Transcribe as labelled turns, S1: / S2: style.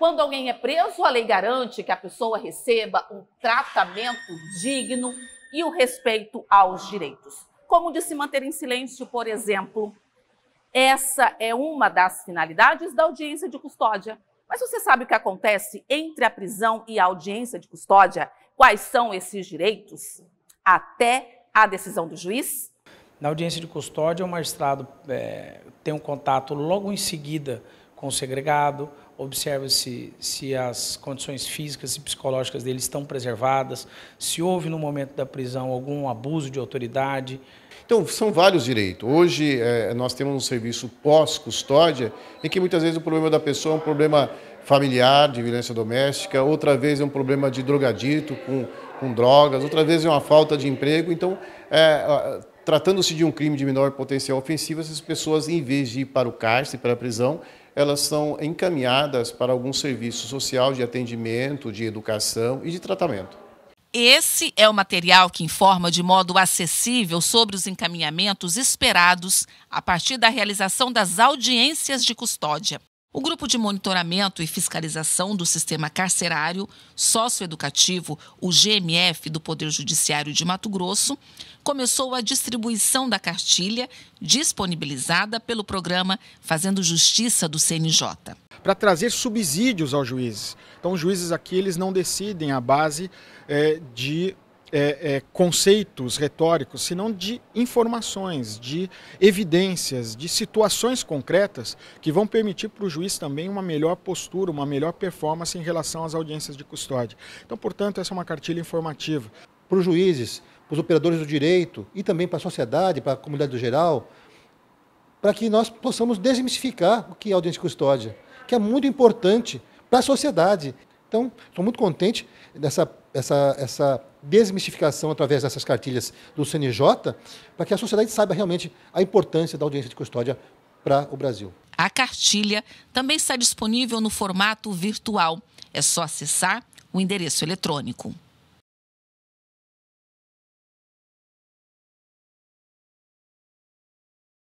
S1: Quando alguém é preso, a lei garante que a pessoa receba um tratamento digno e o respeito aos direitos. Como de se manter em silêncio, por exemplo. Essa é uma das finalidades da audiência de custódia. Mas você sabe o que acontece entre a prisão e a audiência de custódia? Quais são esses direitos? Até a decisão do juiz?
S2: Na audiência de custódia, o magistrado é, tem um contato logo em seguida com o segregado, observa se, se as condições físicas e psicológicas dele estão preservadas, se houve no momento da prisão algum abuso de autoridade. Então, são vários direitos. Hoje,
S3: é, nós temos um serviço pós-custódia, em que muitas vezes o problema da pessoa é um problema familiar, de violência doméstica, outra vez é um problema de drogadito com, com drogas, outra vez é uma falta de emprego. Então, é, tratando-se de um crime de menor potencial ofensivo, essas pessoas, em vez de ir para o cárcere, para a prisão, elas são encaminhadas para algum serviço social de atendimento, de educação e de tratamento.
S4: Esse é o material que informa de modo acessível sobre os encaminhamentos esperados a partir da realização das audiências de custódia. O Grupo de Monitoramento e Fiscalização do Sistema Carcerário Socioeducativo, o GMF, do Poder Judiciário de Mato Grosso, começou a distribuição da cartilha disponibilizada pelo programa Fazendo Justiça do CNJ.
S5: Para trazer subsídios aos juízes. Então, os juízes aqui eles não decidem à base é, de é, é, conceitos retóricos, senão de informações, de evidências, de situações concretas que vão permitir para o juiz também uma melhor postura, uma melhor performance em relação às audiências de custódia. Então, portanto, essa é uma cartilha informativa. Para os juízes, para os operadores do direito e também para a sociedade, para a comunidade do geral,
S6: para que nós possamos desmistificar o que é audiência de custódia, que é muito importante para a sociedade. Então, estou muito contente dessa essa, essa desmistificação através dessas cartilhas do CNJ, para que a sociedade saiba realmente a importância da audiência de custódia para o Brasil.
S4: A cartilha também está disponível no formato virtual. É só acessar o endereço eletrônico.